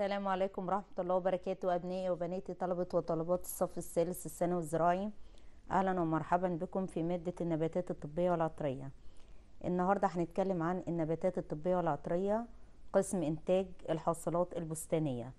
السلام عليكم ورحمة الله وبركاته أبنائي وبناتي طلبة وطلبات الصف الثالث الثانوي الزراعي أهلا ومرحبا بكم في مادة النباتات الطبية والعطرية النهاردة هنتكلم عن النباتات الطبية والعطرية قسم إنتاج الحاصلات البستانية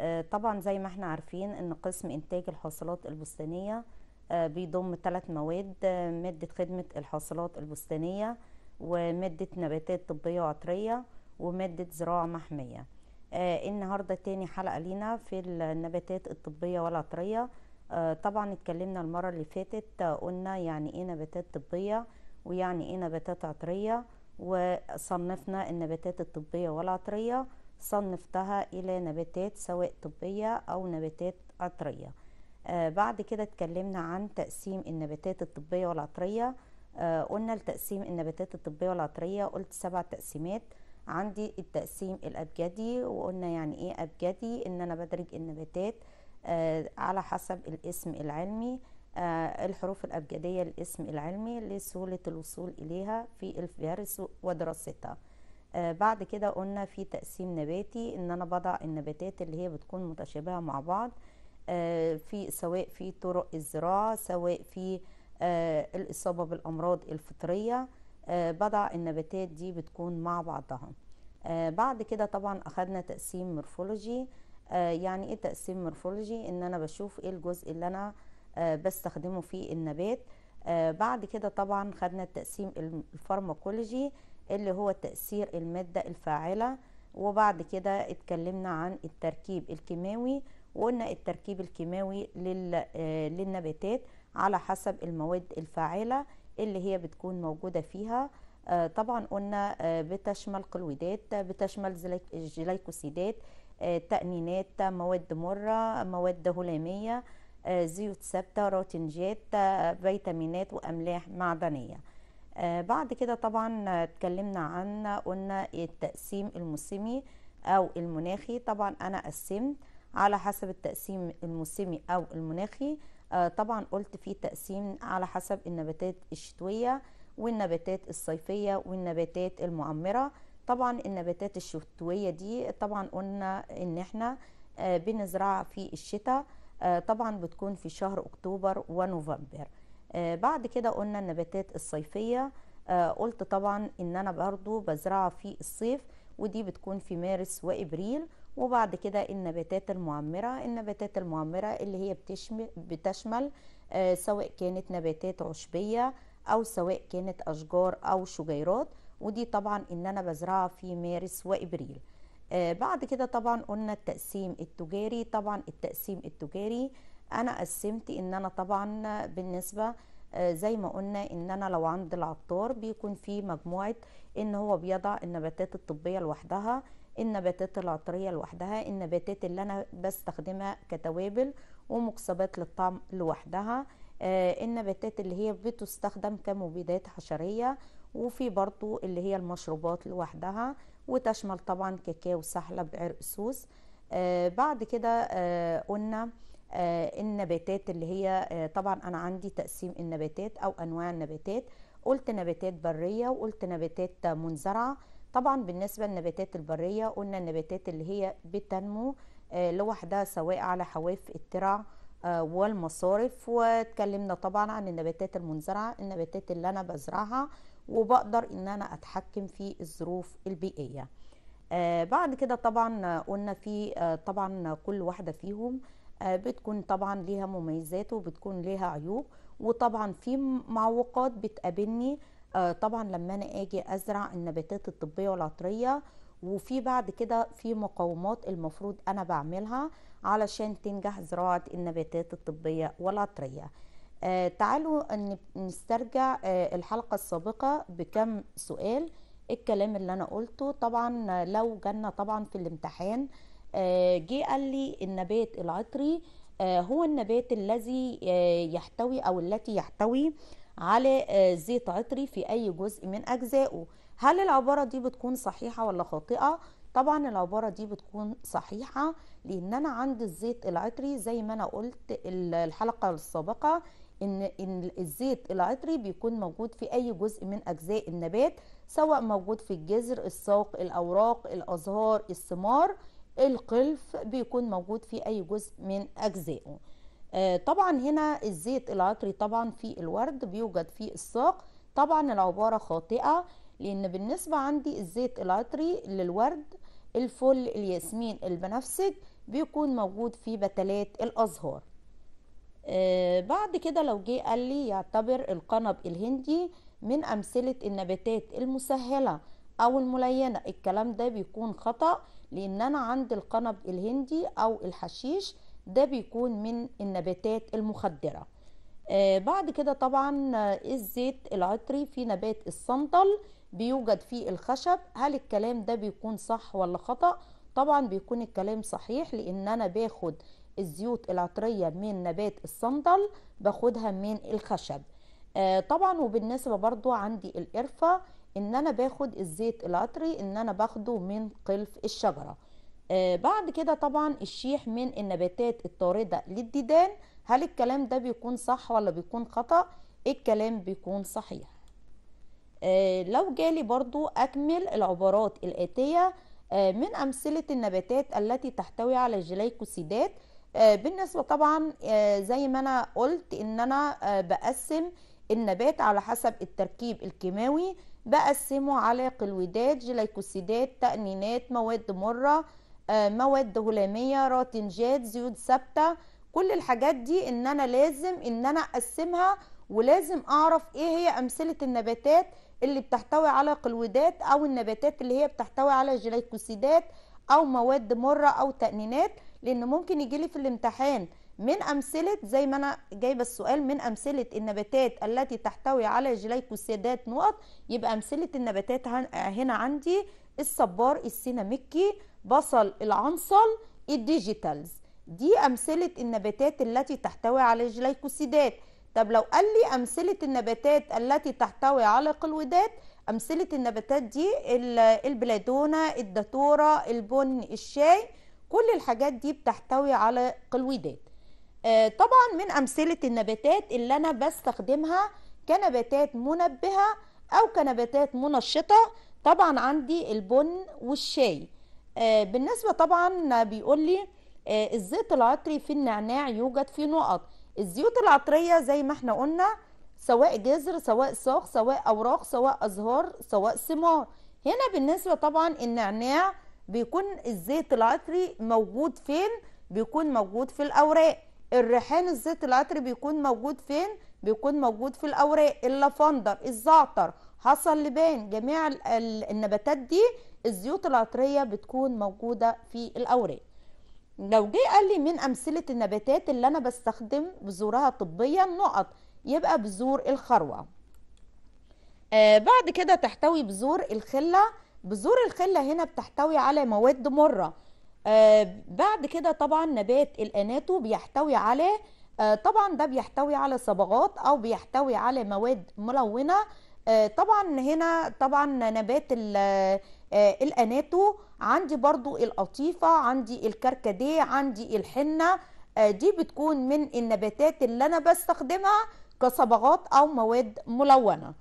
آه، طبعا زي ما احنا عارفين ان قسم إنتاج الحاصلات البستانية آه، بيضم ثلاث مواد آه، مادة خدمة الحاصلات البستانية ومادة نباتات طبية وعطرية ومادة زراعة محمية آه النهارده تاني حلقه لينا في النباتات الطبيه والعطريه آه طبعا اتكلمنا المره اللي فاتت آه، قلنا يعني ايه نباتات طبيه ويعني ايه نباتات عطريه وصنفنا النباتات الطبيه والعطريه صنفتها الى نباتات سواء طبيه او نباتات عطريه آه بعد كده اتكلمنا عن تقسيم النباتات الطبيه والعطريه آه قلنا لتقسيم النباتات الطبيه والعطريه قلت سبع تقسيمات عندي التقسيم الأبجدي وقلنا يعني إيه أبجدي إن أنا بدرج النباتات آه على حسب الاسم العلمي آه الحروف الأبجدية الاسم العلمي لسهولة الوصول إليها في الفيروس ودراستها آه بعد كده قلنا في تقسيم نباتي إن أنا بضع النباتات اللي هي بتكون متشابهة مع بعض آه، في سواء في طرق الزراعة سواء في آه، الإصابة بالأمراض الفطرية آه، بضع النباتات دي بتكون مع بعضها آه، بعد كده طبعا اخدنا تقسيم مورفولوجي آه، يعني ايه تقسيم مورفولوجي ان انا بشوف ايه الجزء اللي انا بستخدمه في النبات بعد كده طبعا خدنا التقسيم الفارماكولوجي اللي هو تأثير المادة الفاعلة وبعد كده اتكلمنا عن التركيب الكيماوي وقلنا التركيب الكيماوي للنباتات على حسب المواد الفاعلة اللي هي بتكون موجودة فيها آه، طبعا قلنا آه، بتشمل قلويدات بتشمل جليكوسيدات آه، تأمينات مواد مرة مواد هلامية زيوت ثابتة روتنجات فيتامينات وأملاح معدنية بعد كده طبعا اتكلمنا عن قلنا التقسيم الموسمي أو المناخي طبعا أنا قسمت على حسب التقسيم الموسمي أو المناخي آه، طبعا قلت في تقسيم على حسب النباتات الشتوية والنباتات الصيفية والنباتات المعمرة طبعا النباتات الشتوية دي طبعا قلنا ان احنا آه، بنزرعها في الشتاء آه، طبعا بتكون في شهر اكتوبر ونوفمبر بعد كده قلنا النباتات الصيفية قلت طبعا ان انا برضو بزرعها في الصيف ودي بتكون في مارس وابريل وبعد كده النباتات المعمرة النباتات المعمرة اللي هي بتشمل, آه، سواء كانت نباتات عشبية أو سواء كانت أشجار أو شجيرات ودي طبعا إن أنا بزرعها في مارس وإبريل آه، بعد كده طبعا قلنا التقسيم التجاري طبعا التقسيم التجاري أنا قسمت إن أنا طبعا بالنسبة آه، زي ما قلنا ان انا لو عند العطار بيكون في مجموعه ان هو بيضع النباتات الطبيه لوحدها النباتات العطريه لوحدها النباتات اللي انا بستخدمها كتوابل ومقصبات للطعم لوحدها آه النباتات اللي هي بتستخدم كمبيدات حشريه وفي برضو اللي هي المشروبات لوحدها وتشمل طبعا كاكاو سحلب عرق سوس آه بعد كده آه قلنا آه النباتات اللي هي آه طبعا انا عندي تقسيم النباتات او انواع النباتات قلت نباتات بريه وقلت نباتات منزرعه طبعا بالنسبه للنباتات البريه قلنا النباتات اللي هي بتنمو آه، لوحدها سواء على حواف الترع آه، والمصارف واتكلمنا طبعا عن النباتات المنزرعه النباتات اللي انا بزرعها وبقدر ان انا اتحكم في الظروف البيئيه آه، بعد كده طبعا قلنا في طبعا كل واحده فيهم بتكون طبعا ليها مميزات وبتكون ليها عيوب وطبعا في معوقات بتقابلني آه، طبعا لما انا اجي ازرع النباتات الطبيه والعطريه وفي بعد كده في مقاومات المفروض انا بعملها علشان تنجح زراعه النباتات الطبيه والعطريه آه، تعالوا نسترجع آه، الحلقه السابقه بكم سؤال الكلام اللي انا قلته طبعا لو جالنا طبعا في الامتحان جه قال لي النبات العطري هو النبات الذي يحتوي او التي يحتوي على آه، زيت عطري في أي جزء من أجزائه هل العبارة دي بتكون صحيحة ولا خاطئة؟ طبعا العبارة دي بتكون صحيحة لأن أنا عند الزيت العطري زي ما أنا قلت الحلقة السابقة إن, إن الزيت العطري بيكون موجود في أي جزء من أجزاء النبات سواء موجود في الجذر الساق الأوراق الأزهار الثمار القلف بيكون موجود في أي جزء من أجزائه آه، طبعا هنا الزيت العطري طبعا في الورد بيوجد في الساق طبعا العبارة خاطئة لأن بالنسبة عندي الزيت العطري للورد الفل الياسمين البنفسج بيكون موجود في بتلات الأزهار آه بعد كده لو جه قال لي يعتبر القنب الهندي من أمثلة النباتات المسهلة أو الملينة الكلام ده بيكون خطأ لأن أنا عند القنب الهندي أو الحشيش ده بيكون من النباتات المخدرة آه بعد كده طبعا آه، الزيت العطري في نبات الصندل بيوجد فيه الخشب هل الكلام ده بيكون صح ولا خطأ طبعا بيكون الكلام صحيح لان انا باخد الزيوت العطرية من نبات الصندل باخدها من الخشب آه طبعا وبالنسبة برضو عندي القرفة ان انا باخد الزيت العطري ان انا باخده من قلف الشجرة آه، بعد كده طبعا الشيح من النباتات الطاردة للديدان هل الكلام ده بيكون صح ولا بيكون خطأ الكلام بيكون صحيح آه، لو جالي برضو أكمل العبارات الآتية آه، من أمثلة النباتات التي تحتوي على الجليكوسيدات بالنسبة طبعا زي ما أنا قلت إن أنا بقسم النبات على حسب التركيب الكيماوي بقسمه على قلويدات جليكوسيدات تأنينات مواد مرة آه، مواد غلاميه راتنجات زيوت ثابته كل الحاجات دي ان انا لازم ان انا اقسمها ولازم اعرف ايه هي امثله النباتات اللي بتحتوي على قلودات او النباتات اللي هي بتحتوي على جليكوسيدات او مواد مره او تأنينات لان ممكن يجيلي في الامتحان من امثله زي ما انا جايبه السؤال من امثله النباتات التي تحتوي على جليكوسيدات نقط يبقى امثله النباتات هنا عندي الصبار السيناميكي بصل العنصل الديجيتالز دي أمثلة النباتات التي تحتوي على الجليكوسيدات طب لو قال لي أمثلة النباتات التي تحتوي على قلويدات أمثلة النباتات دي البلادونة الداتورة البن الشاي كل الحاجات دي بتحتوي على قلويدات آه طبعا من أمثلة النباتات اللي أنا بستخدمها كنباتات منبهة أو كنباتات منشطة طبعا عندي البن والشاي آه، بالنسبة طبعا بيقول لي آه، الزيت العطري في النعناع يوجد في نقط الزيوت العطرية زي ما احنا قلنا سواء جزر سواء صاخ سواء أوراق سواء أزهار سواء ثمار هنا بالنسبة طبعا النعناع بيكون الزيت العطري موجود فين بيكون موجود في الأوراق الريحان الزيت العطري بيكون موجود فين بيكون موجود في الأوراق اللافندر الزعتر حصل لبان جميع النباتات دي الزيوت العطرية بتكون موجودة في الأوراق لو جه قال لي من أمثلة النباتات اللي أنا بستخدم بذورها طبية نقط يبقى بذور الخروة آه بعد كده تحتوي بذور الخلة بذور الخلة هنا بتحتوي على مواد مرة آه بعد كده طبعا نبات الأناتو بيحتوي على آه طبعا ده بيحتوي على صبغات أو بيحتوي على مواد ملونة آه طبعا هنا طبعا نبات آه، الاناتو عندي برضو القطيفه عندي الكركديه عندي الحنه آه، دي بتكون من النباتات اللي انا بستخدمها كصبغات او مواد ملونه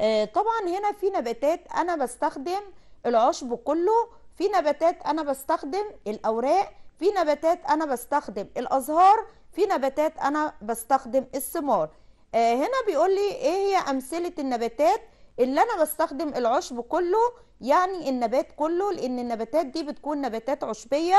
آه، طبعا هنا في نباتات انا بستخدم العشب كله في نباتات انا بستخدم الاوراق في نباتات انا بستخدم الازهار في نباتات انا بستخدم الثمار هنا بيقول لي ايه هي امثله النباتات اللي انا بستخدم العشب كله يعني النبات كله لان النباتات دي بتكون نباتات عشبيه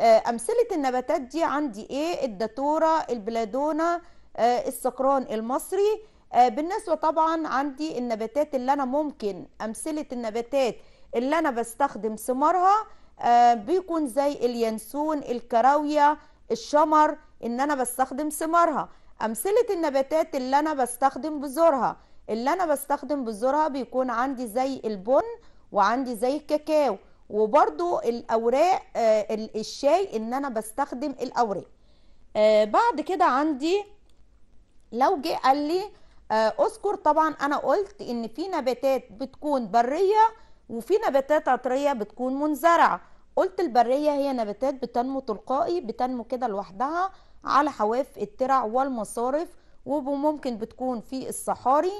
آه، امثله النباتات دي عندي ايه الداتوره البلادونه آه، السكران المصري آه، بالنسبه طبعا عندي النباتات اللي انا ممكن امثله النباتات اللي انا بستخدم ثمارها بيكون زي اليانسون الكراويه الشمر ان انا بستخدم ثمارها امثله النباتات اللي انا بستخدم بذورها اللي انا بستخدم بذورها بيكون عندي زي البن وعندي زي الكاكاو وبرده الاوراق آه، الشاي ان انا بستخدم الاوراق آه، بعد كده عندي لو جه قال لي آه، اذكر طبعا انا قلت ان في نباتات بتكون بريه وفي نباتات عطريه بتكون منزرعه قلت البريه هي نباتات بتنمو تلقائي بتنمو كده لوحدها على حواف الترع والمصارف وممكن بتكون في الصحاري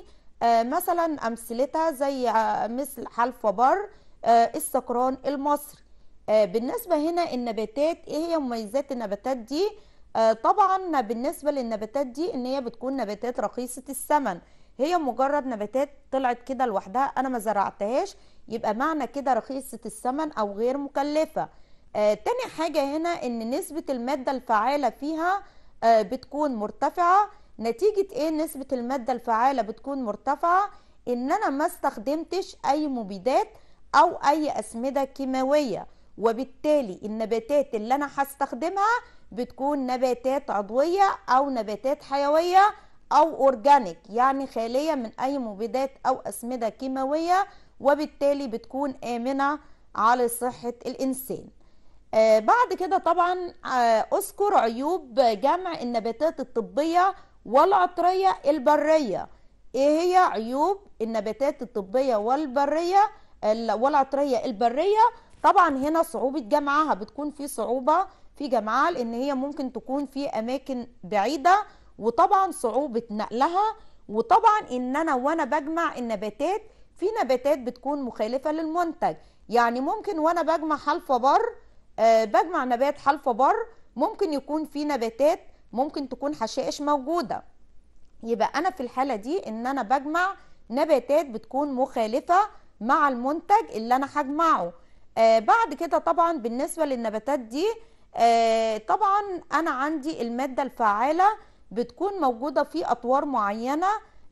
آه، مثلا امثلتها زي آه، مثل حلف وبر آه، السكران المصري بالنسبه هنا النباتات ايه هي مميزات النباتات دي طبعا بالنسبه للنباتات دي ان هي بتكون نباتات رخيصه الثمن هي مجرد نباتات طلعت كده لوحدها انا ما زرعتهاش يبقى معنى كده رخيصه الثمن او غير مكلفه آه تاني حاجه هنا ان نسبه الماده الفعاله فيها آه بتكون مرتفعه نتيجة ايه نسبة المادة الفعالة بتكون مرتفعة ان انا ما استخدمتش اي مبيدات او اي اسمدة كيماوية وبالتالي النباتات اللي انا هستخدمها بتكون نباتات عضوية او نباتات حيوية او اورجانيك يعني خالية من اي مبيدات او اسمدة كيماوية وبالتالي بتكون امنة على صحة الانسان آه بعد كده طبعا آه اذكر عيوب جمع النباتات الطبية والعطرية البرية ايه هي عيوب النباتات الطبية والبرية والعطرية البرية طبعا هنا صعوبة جمعها بتكون في صعوبة في جمعها لان هي ممكن تكون في اماكن بعيدة وطبعا صعوبة نقلها وطبعا ان انا وانا بجمع النباتات في نباتات بتكون مخالفة للمنتج يعني ممكن وانا بجمع حلفة بر آه، بجمع نبات حلفة بر ممكن يكون في نباتات ممكن تكون حشائش موجوده يبقى انا في الحاله دي ان انا بجمع نباتات بتكون مخالفه مع المنتج اللي انا هجمعه آه بعد كده طبعا بالنسبه للنباتات دي آه طبعا انا عندي الماده الفعاله بتكون موجوده في اطوار معينه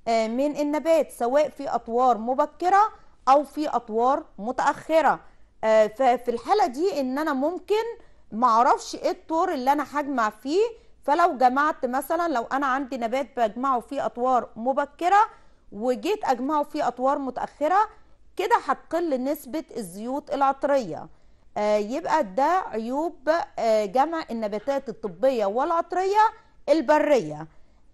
آه من النبات سواء في اطوار مبكره او في اطوار متاخره آه ففي الحاله دي ان انا ممكن معرفش ايه الطور اللي انا هجمع فيه فلو جمعت مثلا لو انا عندي نبات بجمعه في اطوار مبكره وجيت اجمعه في اطوار متاخره كده هتقل نسبه الزيوت العطريه آه يبقى ده عيوب آه جمع النباتات الطبيه والعطريه البريه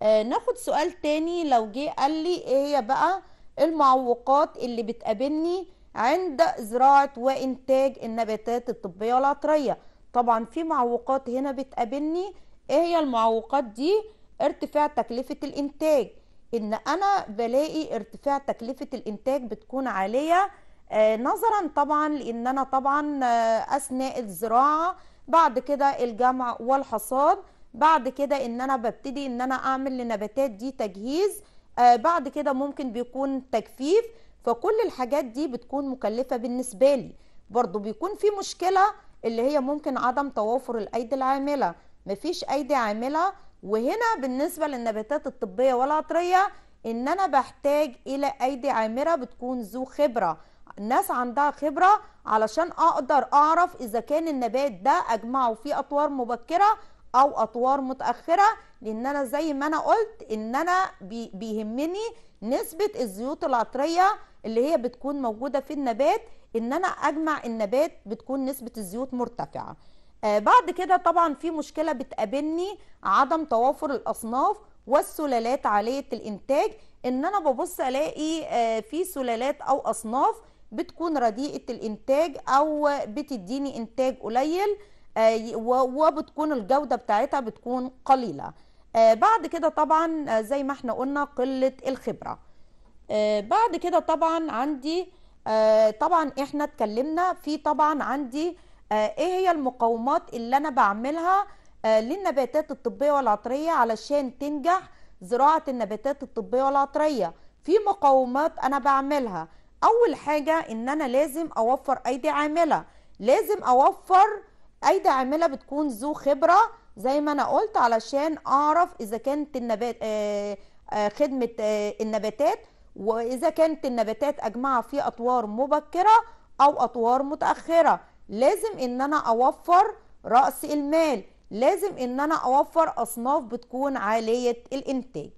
آه ناخد سؤال تاني لو جه قال لي ايه هي بقى إيه المعوقات اللي بتقابلني عند زراعه وانتاج النباتات الطبيه والعطريه طبعا في معوقات هنا بتقابلني ايه هي المعوقات دي ارتفاع تكلفة الانتاج ان انا بلاقي ارتفاع تكلفة الانتاج بتكون عالية آه، نظرا طبعا لان انا طبعا آه، اثناء الزراعة بعد كده الجمع والحصاد بعد كده ان انا ببتدي ان انا اعمل لنباتات دي تجهيز آه، بعد كده ممكن بيكون تجفيف فكل الحاجات دي بتكون مكلفة بالنسبة لي برضو بيكون في مشكلة اللي هي ممكن عدم توافر الايدي العاملة مفيش ايدي عامله وهنا بالنسبه للنباتات الطبيه والعطريه ان انا بحتاج الى ايدي عامله بتكون ذو خبره ناس عندها خبره علشان اقدر اعرف اذا كان النبات ده اجمعه في اطوار مبكره او اطوار متاخره لان انا زي ما انا قلت ان انا بيهمني نسبه الزيوت العطريه اللي هي بتكون موجوده في النبات ان انا اجمع النبات بتكون نسبه الزيوت مرتفعه آه، بعد كده طبعا في مشكلة بتقابلني عدم توافر الأصناف والسلالات عالية الإنتاج إن أنا ببص ألاقي آه، في سلالات أو أصناف بتكون رديئة الإنتاج أو بتديني إنتاج قليل آه، وبتكون الجودة بتاعتها بتكون قليلة بعد كده طبعا زي ما احنا قلنا قلة الخبرة بعد كده طبعا عندي طبعا احنا اتكلمنا في طبعا عندي آه، ايه هي المقاومات اللي انا بعملها آه، للنباتات الطبية والعطرية علشان تنجح زراعة النباتات الطبية والعطرية في مقاومات انا بعملها اول حاجة ان انا لازم اوفر ايدي عاملة لازم اوفر ايدي عاملة بتكون ذو خبرة زي ما انا قلت علشان اعرف اذا كانت النبات آه، خدمة النباتات واذا كانت النباتات اجمعها في اطوار مبكرة او اطوار متأخرة لازم ان انا اوفر راس المال لازم ان انا اوفر اصناف بتكون عاليه الانتاج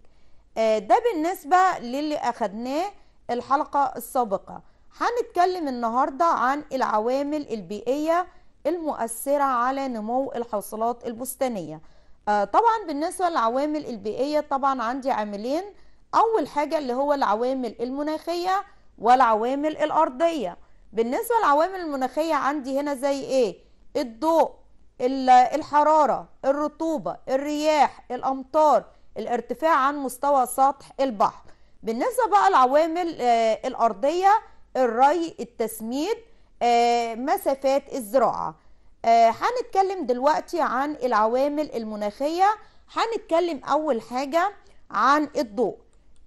آه ده بالنسبه للي اخدناه الحلقه السابقه هنتكلم النهارده عن العوامل البيئيه المؤثره على نمو الحاصلات البستانيه آه طبعا بالنسبه للعوامل البيئيه طبعا عندي عاملين اول حاجه اللي هو العوامل المناخيه والعوامل الارضيه بالنسبة للعوامل المناخية عندي هنا زي ايه الضوء الحرارة الرطوبة الرياح الأمطار الارتفاع عن مستوى سطح البحر بالنسبة بقى للعوامل آه، الأرضية الري التسميد آه، مسافات الزراعة آه، هنتكلم دلوقتي عن العوامل المناخية هنتكلم أول حاجة عن الضوء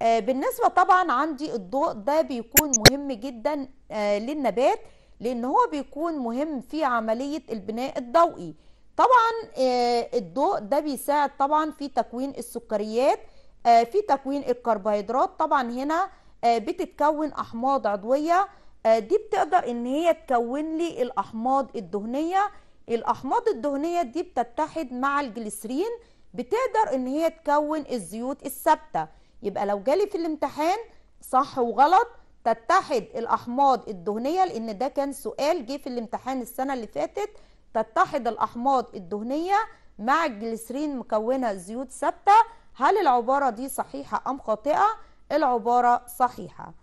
بالنسبة طبعا عندي الضوء ده بيكون مهم جدا آه، للنبات لان هو بيكون مهم في عمليه البناء الضوئي طبعا آه، الضوء ده بيساعد طبعا في تكوين السكريات آه، في تكوين الكربوهيدرات طبعا هنا بتتكون احماض عضويه دي بتقدر ان هي تكون لي الاحماض الدهنيه الاحماض الدهنيه دي بتتحد مع الجليسرين بتقدر ان هي تكون الزيوت الثابته يبقى لو جالي في الامتحان صح وغلط تتحد الأحماض الدهنية لأن ده كان سؤال جه في الامتحان السنة اللي فاتت تتحد الأحماض الدهنية مع الجليسرين مكونة زيوت ثابتة هل العبارة دي صحيحة أم خاطئة؟ العبارة صحيحة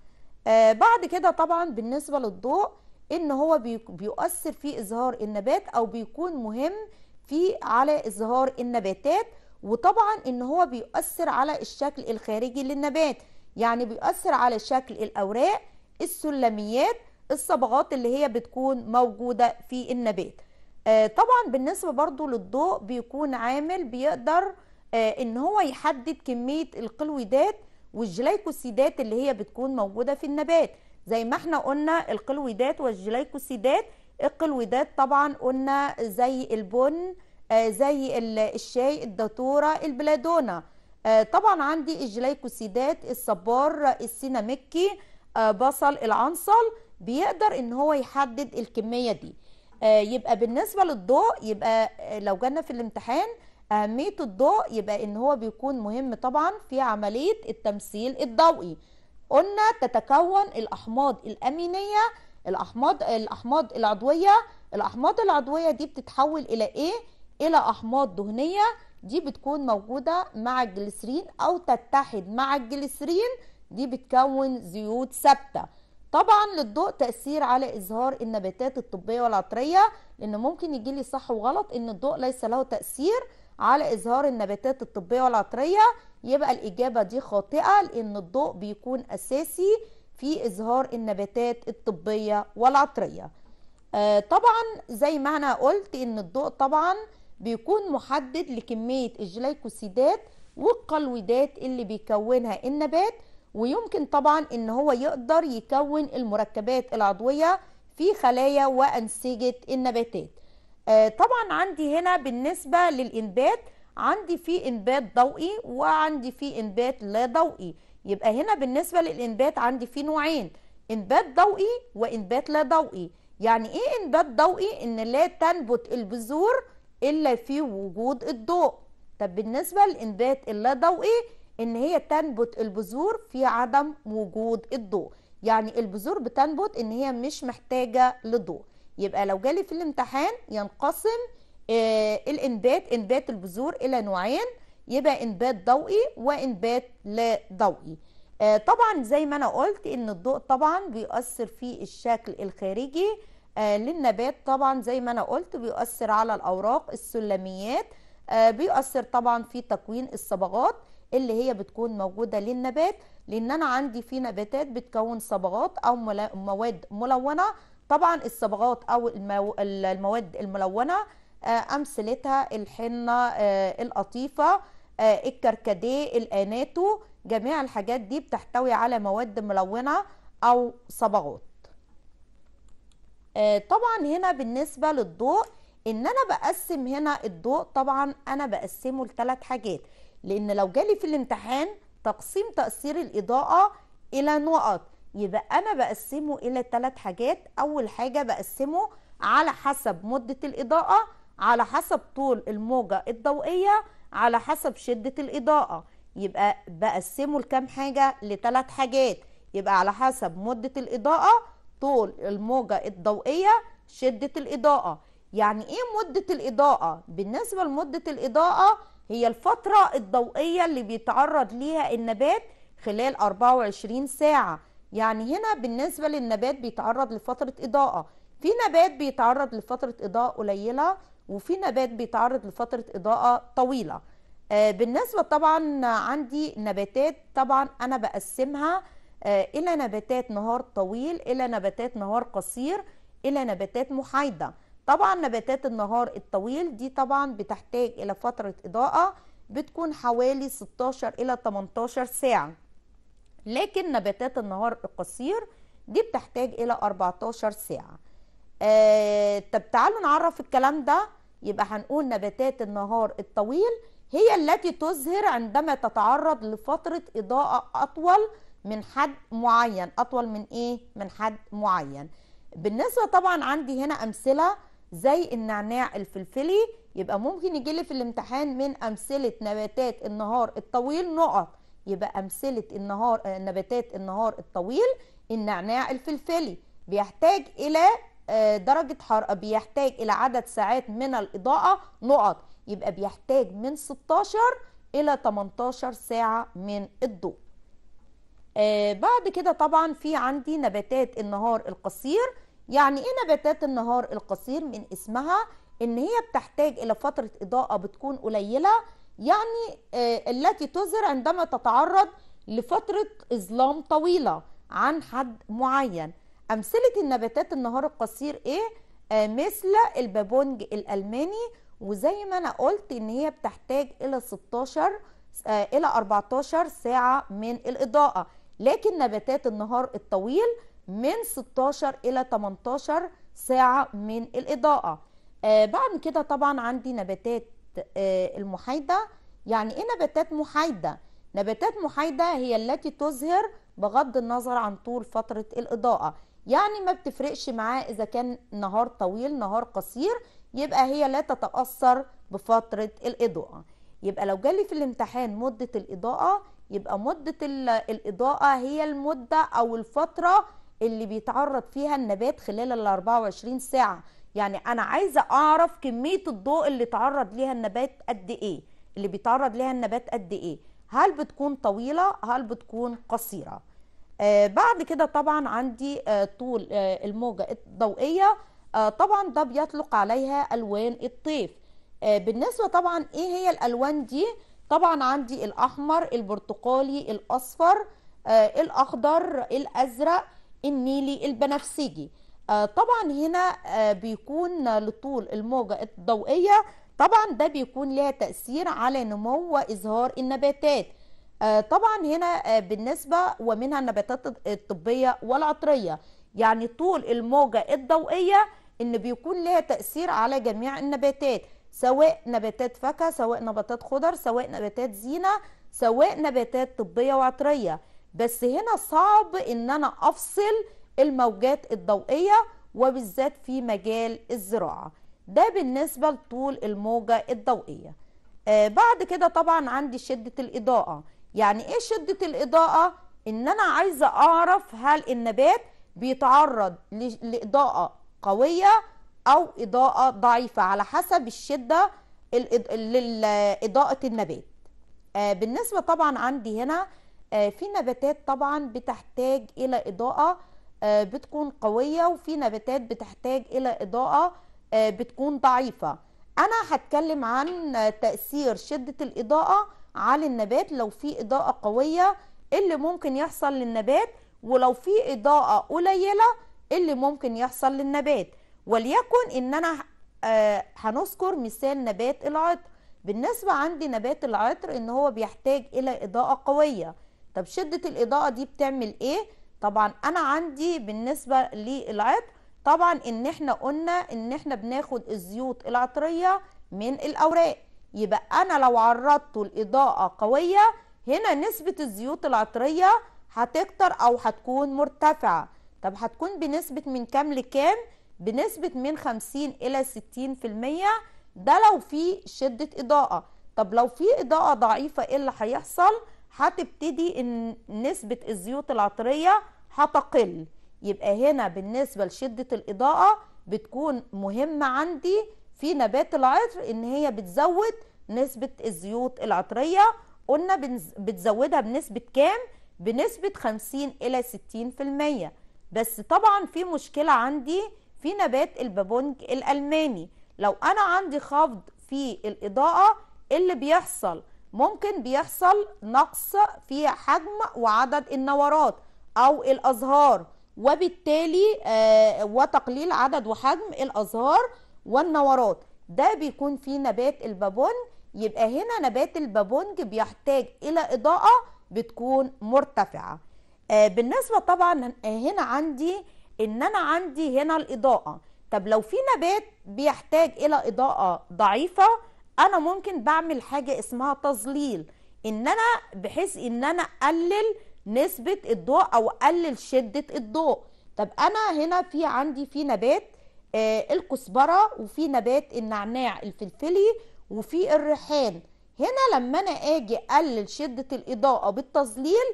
آه بعد كده طبعا بالنسبة للضوء ان هو بيؤثر في ازهار النبات او بيكون مهم في على ازهار النباتات وطبعا ان هو بيؤثر على الشكل الخارجي للنبات يعني بيأثر على شكل الأوراق السلميات الصبغات اللي هي بتكون موجودة في النبات آه، طبعا بالنسبة برضو للضوء بيكون عامل بيقدر آه، ان هو يحدد كمية القلويدات والجليكوسيدات اللي هي بتكون موجودة في النبات زي ما احنا قلنا القلويدات والجليكوسيدات القلويدات طبعا قلنا زي البن آه، زي الشاي الداتورة البلادونا آه، طبعا عندي الجليكوسيدات الصبار السيناميكي آه، بصل العنصل بيقدر ان هو يحدد الكميه دي آه، يبقى بالنسبه للضوء يبقى لو جانا في الامتحان اهميه الضوء يبقى ان هو بيكون مهم طبعا في عمليه التمثيل الضوئي قلنا تتكون الاحماض الامينيه الاحماض الاحماض العضويه الاحماض العضويه دي بتتحول الى ايه الى احماض دهنيه دي بتكون موجودة مع الجليسرين أو تتحد مع الجليسرين دي بتكون زيوت ثابتة طبعا للضوء تأثير على إظهار النباتات الطبية والعطرية لأن ممكن يجي لي صح وغلط إن الضوء ليس له تأثير على إظهار النباتات الطبية والعطرية يبقى الإجابة دي خاطئة لأن الضوء بيكون أساسي في إظهار النباتات الطبية والعطرية آه طبعا زي ما أنا قلت إن الضوء طبعا بيكون محدد لكمية الجليكوسيدات والقلويدات اللي بيكونها النبات ويمكن طبعا ان هو يقدر يكون المركبات العضوية في خلايا وأنسجة النباتات آه طبعا عندي هنا بالنسبة للإنبات عندي في إنبات ضوئي وعندي في إنبات لا ضوئي يبقى هنا بالنسبة للإنبات عندي في نوعين إنبات ضوئي وإنبات لا ضوئي يعني إيه إنبات ضوئي إن لا تنبت البذور إلا في وجود الضوء طب بالنسبة للإنبات اللاضوئي إن هي تنبت البذور في عدم وجود الضوء يعني البذور بتنبت إن هي مش محتاجة لضوء يبقى لو جالي في الامتحان ينقسم آه الإنبات إنبات البذور إلى نوعين يبقى إنبات ضوئي وإنبات لا ضوئي آه طبعا زي ما أنا قلت إن الضوء طبعا بيؤثر في الشكل الخارجي آه، للنبات طبعا زي ما انا قلت بيؤثر على الاوراق السلميات آه، بيؤثر طبعا في تكوين الصبغات اللي هي بتكون موجوده للنبات لان انا عندي في نباتات بتكون صبغات او مواد ملونه طبعا الصبغات او المواد الملونه آه، امثلتها الحنه القطيفه الكركديه الاناتو جميع الحاجات دي بتحتوي على مواد ملونه او صبغات آه، طبعا هنا بالنسبة للضوء ان انا بقسم هنا الضوء طبعا انا بقسمه لثلاث حاجات لان لو جالي في الامتحان تقسيم تأثير الاضاءة الى نقط يبقى انا بقسمه الى ثلاث حاجات اول حاجة بقسمه على حسب مدة الاضاءة على حسب طول الموجة الضوئية على حسب شدة الاضاءة يبقى بقسمه لكام حاجة لثلاث حاجات يبقى على حسب مدة الاضاءة طول الموجة الضوئية شدة الإضاءة يعني إيه مدة الإضاءة؟ بالنسبة لمدة الإضاءة هي الفترة الضوئية اللي بيتعرض ليها النبات خلال 24 ساعة يعني هنا بالنسبة للنبات بيتعرض لفترة إضاءة في نبات بيتعرض لفترة إضاءة قليلة وفي نبات بيتعرض لفترة إضاءة طويلة آه، بالنسبة طبعا عندي نباتات طبعا أنا بقسمها آه، الى نباتات نهار طويل الى نباتات نهار قصير الى نباتات محايده طبعا نباتات النهار الطويل دي طبعا بتحتاج الى فتره اضاءه بتكون حوالي 16 الى 18 ساعه لكن نباتات النهار القصير دي بتحتاج الى 14 ساعه آه طب تعالوا نعرف الكلام ده يبقى هنقول نباتات النهار الطويل هي التي تزهر عندما تتعرض لفتره اضاءه اطول من حد معين اطول من ايه من حد معين بالنسبه طبعا عندي هنا امثله زي النعناع الفلفلي يبقى ممكن يجيلي في الامتحان من امثله نباتات النهار الطويل نقط يبقى امثله النهار آه، نباتات النهار الطويل النعناع الفلفلي بيحتاج الى آه، درجه حراره بيحتاج الى عدد ساعات من الاضاءه نقط يبقى بيحتاج من 16 الى 18 ساعه من الضوء آه بعد كده طبعا في عندي نباتات النهار القصير يعني ايه نباتات النهار القصير من اسمها ان هي بتحتاج الى فترة اضاءة بتكون قليلة يعني آه التي تظهر عندما تتعرض لفترة اظلام طويلة عن حد معين امثلة النباتات النهار القصير ايه آه مثل البابونج الالماني وزي ما انا قلت ان هي بتحتاج الى 16 آه، الى 14 ساعة من الاضاءة لكن نباتات النهار الطويل من 16 إلى 18 ساعة من الإضاءة آه بعد كده طبعا عندي نباتات آه المحايدة يعني إيه نباتات محايدة؟ نباتات محايدة هي التي تزهر بغض النظر عن طول فترة الإضاءة يعني ما بتفرقش معاه إذا كان نهار طويل نهار قصير يبقى هي لا تتأثر بفترة الإضاءة يبقى لو جالي في الامتحان مدة الإضاءة يبقى مدة الإضاءة هي المدة أو الفترة اللي بيتعرض فيها النبات خلال ال 24 ساعة يعني أنا عايزة أعرف كمية الضوء اللي تعرض ليها النبات قد إيه اللي بيتعرض ليها النبات قد إيه هل بتكون طويلة هل بتكون قصيرة آه بعد كده طبعا عندي آه طول آه الموجة الضوئية آه طبعا ده بيطلق عليها ألوان الطيف آه بالنسبة طبعا إيه هي الألوان دي آه طبعا عندي الاحمر البرتقالي الاصفر آه الاخضر الازرق النيلي البنفسجي آه طبعا هنا آه بيكون لطول الموجة الضوئية طبعا ده بيكون لها تأثير على نمو وإزهار النباتات آه طبعا هنا آه، بالنسبة ومنها النباتات الطبية والعطرية يعني طول الموجة الضوئية ان بيكون لها تأثير على جميع النباتات سواء نباتات فاكهه سواء نباتات خضر سواء نباتات زينه سواء نباتات طبيه وعطريه بس هنا صعب ان انا افصل الموجات الضوئيه وبالذات في مجال الزراعه ده بالنسبه لطول الموجه الضوئيه آه بعد كده طبعا عندي شده الاضاءه يعني ايه شده الاضاءه ان انا عايزه اعرف هل النبات بيتعرض لاضاءه قويه او اضاءه ضعيفه على حسب الشده لاضاءه النبات آه، بالنسبه طبعا عندي هنا آه، في نباتات طبعا بتحتاج الى اضاءه آه، بتكون قويه وفي نباتات بتحتاج الى اضاءه بتكون ضعيفه انا هتكلم عن تاثير شده الاضاءه على النبات لو في اضاءه قويه اللي ممكن يحصل للنبات ولو في اضاءه قليله اللي ممكن يحصل للنبات وليكن اننا آه هنذكر مثال نبات العطر بالنسبة عندي نبات العطر ان هو بيحتاج الى اضاءة قوية طب شدة الاضاءة دي بتعمل ايه طبعا انا عندي بالنسبة للعطر طبعا ان احنا قلنا ان احنا بناخد الزيوت العطرية من الاوراق يبقى انا لو عرضته الاضاءة قوية هنا نسبة الزيوت العطرية هتكتر او هتكون مرتفعة طب هتكون بنسبة من كام لكام بنسبة من 50 إلى 60% ده لو في شدة إضاءة طب لو في إضاءة ضعيفة إيه اللي هيحصل؟ هتبتدي إن نسبة الزيوت العطرية هتقل يبقى هنا بالنسبة لشدة الإضاءة بتكون مهمة عندي في نبات العطر إن هي بتزود نسبة الزيوت العطرية قلنا بتزودها بنسبة كام؟ بنسبة 50 إلى 60% بس طبعا في مشكلة عندي في نبات البابونج الالماني لو انا عندي خفض في الاضاءه إيه اللي بيحصل ممكن بيحصل نقص في حجم وعدد النورات او الازهار وبالتالي آه وتقليل عدد وحجم الازهار والنورات ده بيكون في نبات البابونج يبقى هنا نبات البابونج بيحتاج الى اضاءه بتكون مرتفعه آه بالنسبه طبعا هنا عندي ان انا عندي هنا الاضاءه طب لو في نبات بيحتاج الى اضاءه ضعيفه انا ممكن بعمل حاجه اسمها تظليل ان انا بحيث ان انا اقلل نسبه الضوء او اقلل شده الضوء طب انا هنا في عندي في نبات آه الكزبره وفي نبات النعناع الفلفلي وفي الريحان هنا لما انا اجي اقلل شده الاضاءه بالتظليل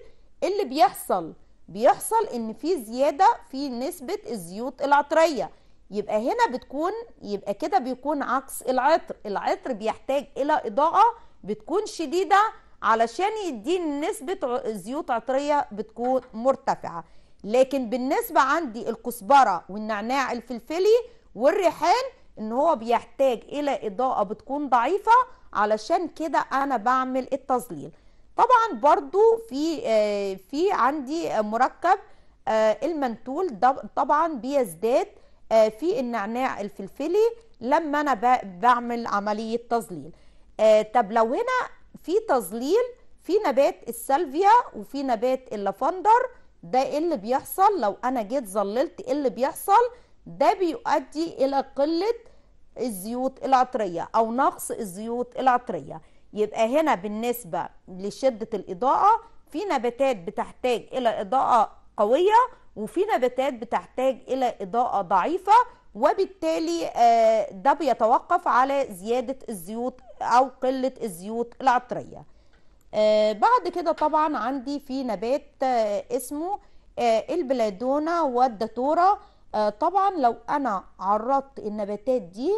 اللي بيحصل بيحصل ان في زياده في نسبه الزيوت العطريه يبقى هنا بتكون يبقى كده بيكون عكس العطر العطر بيحتاج الى اضاءه بتكون شديده علشان يديني نسبه زيوت عطريه بتكون مرتفعه لكن بالنسبه عندي الكزبره والنعناع الفلفلي والريحان ان هو بيحتاج الى اضاءه بتكون ضعيفه علشان كده انا بعمل التظليل طبعا برضو في آه، في عندي مركب آه، المنتول طبعا بيزداد آه، في النعناع الفلفلي لما انا بعمل عمليه تظليل طب لو هنا في تظليل في نبات السلفيا وفي نبات اللافندر ده ايه اللي بيحصل لو انا جيت ظللت ايه اللي بيحصل ده بيؤدي الى قله الزيوت العطريه او نقص الزيوت العطريه يبقى هنا بالنسبة لشدة الإضاءة في نباتات بتحتاج إلى إضاءة قوية وفي نباتات بتحتاج إلى إضاءة ضعيفة وبالتالي آه، ده بيتوقف على زيادة الزيوت أو قلة الزيوت العطرية آه، بعد كده طبعا عندي في نبات آه، اسمه البلادونا والداتورا طبعا لو أنا عرضت النباتات دي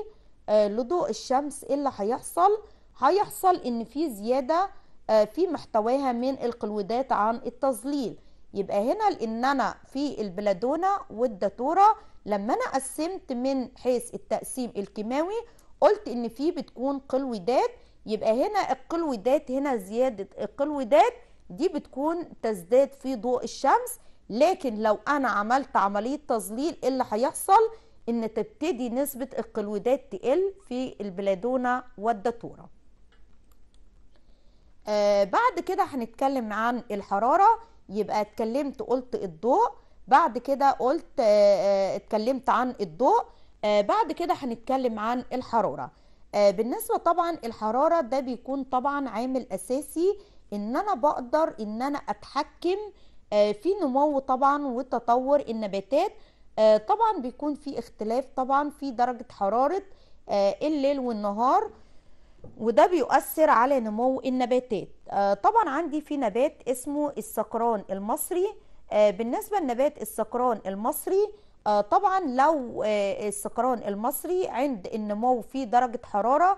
لضوء الشمس إيه اللي هيحصل؟ هيحصل ان في زياده آه، في محتواها من القلويدات عن التظليل يبقى هنا لان انا في البلادونا والداتوره لما انا قسمت من حيث التقسيم الكيماوي قلت ان في بتكون قلويدات يبقى هنا القلويدات هنا زياده القلويدات دي بتكون تزداد في ضوء الشمس لكن لو انا عملت عمليه تظليل إيه اللي هيحصل ان تبتدي نسبه القلويدات تقل في البلادونا والداتوره آه بعد كده هنتكلم عن الحرارة يبقى اتكلمت قلت الضوء بعد كده قلت آه،, آه اتكلمت عن الضوء آه بعد كده هنتكلم عن الحرارة آه بالنسبة طبعا الحرارة ده بيكون طبعا عامل أساسي ان انا بقدر ان انا اتحكم آه في نمو طبعا وتطور النباتات آه طبعا بيكون في اختلاف طبعا في درجة حرارة آه الليل والنهار وده بيؤثر على نمو النباتات آه، طبعا عندي في نبات اسمه السكران المصري آه، بالنسبة لنبات السكران المصري آه، طبعا لو السكران المصري عند النمو في درجة حرارة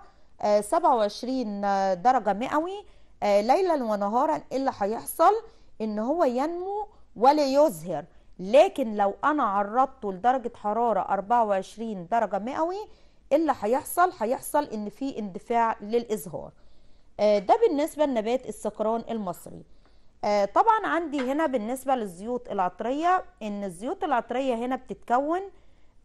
27 درجة مئوي ليلا ونهارا إيه اللي هيحصل ان هو ينمو ولا يزهر لكن لو انا عرضته لدرجة حرارة 24 درجة مئوي اللي هيحصل هيحصل ان في اندفاع للازهار آه، ده بالنسبه لنبات السكران المصري آه، طبعا عندي هنا بالنسبه للزيوت العطريه ان الزيوت العطريه هنا بتتكون